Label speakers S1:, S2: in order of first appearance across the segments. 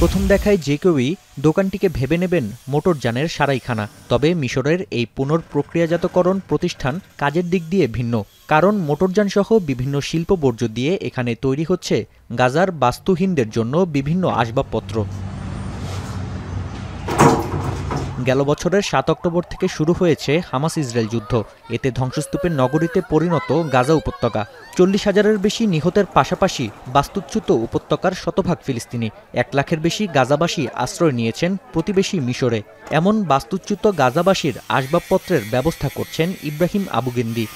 S1: প্রথম দেখায় যে কেউই দোকানটিকে ভেবে নেবেন মোটরযানের সারাইখানা তবে মিশরের এই পুনর্প্রক্রিয়াজাতকরণ প্রতিষ্ঠান কাজের দিক দিয়ে ভিন্ন কারণ মোটরযান সহ বিভিন্ন শিল্প বর্জ্য দিয়ে এখানে তৈরি হচ্ছে গাজার বাস্তুহীনদের জন্য বিভিন্ন আসবাবপত্র গেল বছরের সাত অক্টোবর থেকে শুরু হয়েছে হামাস ইসরায়েল যুদ্ধ এতে ধ্বংসস্তূপের নগরীতে পরিণত গাজা উপত্যকা চল্লিশ হাজারের বেশি নিহতের পাশাপাশি বাস্তুচ্যুত উপত্যকার শতভাগ ফিলিস্তিনি এক লাখের বেশি গাজাবাসী আশ্রয় নিয়েছেন প্রতিবেশী মিশরে এমন বাস্তুচ্যুত গাজাবাসীর আসবাবপত্রের ব্যবস্থা করছেন ইব্রাহিম আবুগিন্দি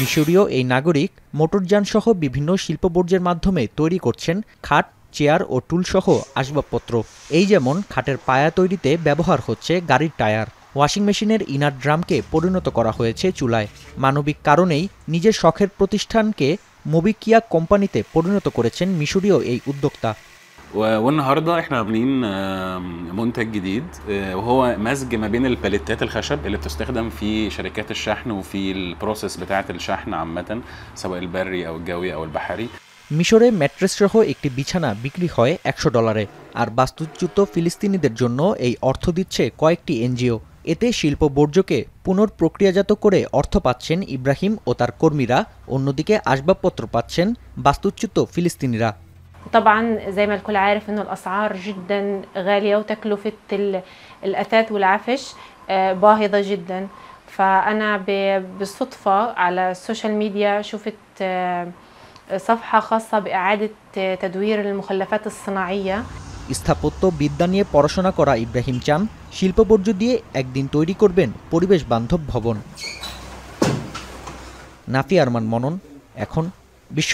S1: মিশরীয় এই নাগরিক মোটরযানসহ বিভিন্ন শিল্প বর্জ্যের মাধ্যমে তৈরি করছেন খাট চেয়ার ও টুলসহ আসবাবপত্র এই যেমন খাটের পায়া তৈরিতে ব্যবহার হচ্ছে গাড়ির টায়ার ওয়াশিং মেশিনের ইনার ড্রামকে পরিণত করা হয়েছে চুলায় মানবিক কারণেই নিজের শখের প্রতিষ্ঠানকে মোবিকিয়া কোম্পানিতে পরিণত করেছেন মিশরীয় এই উদ্যোক্তা
S2: والنهارده احنا عاملين منتج جديد وهو مزج ما بين الباليتات الخشب اللي بتستخدم في شركات الشحن وفي البروسيس بتاعه الشحن عامه سواء البري او الجوي
S1: او البحري মিশরে ম্যাট্রেস সহ একটি বিছানা বিক্রি হয় একশো ডলারে আর বাস্তুচ্যুত ফিলিস্তিনিদের জন্য এই অর্থ দিচ্ছে কয়েকটি এনজিও এতে শিল্প বর্জ্যকে পুনর্প্রক্রিয়াজাত করে অর্থ পাচ্ছেন ইব্রাহিম ও তার কর্মীরা অন্যদিকে আসবাবপত্র পাচ্ছেন বাস্তুচ্যুত ফিলিস্তিনিরা
S3: طبعا زي ما الكل عارف انه الاسعار جدا غاليه وتكلفه الاثاث والعفش باهظه جدا فانا بالصدفه على السوشيال ميديا شفت صفحة خاصة بإعادة تدوير المخلفات الصناعية
S1: স্থাপত্য বিদ্যা নিয়ে পড়াশোনা করা ইব্রাহিম চান শিল্প বর্জ্য দিয়ে একদিন তৈরি করবেন পরিবেশ বান্ধব ভবন নাফি আরমান মনন এখন বিশ্ব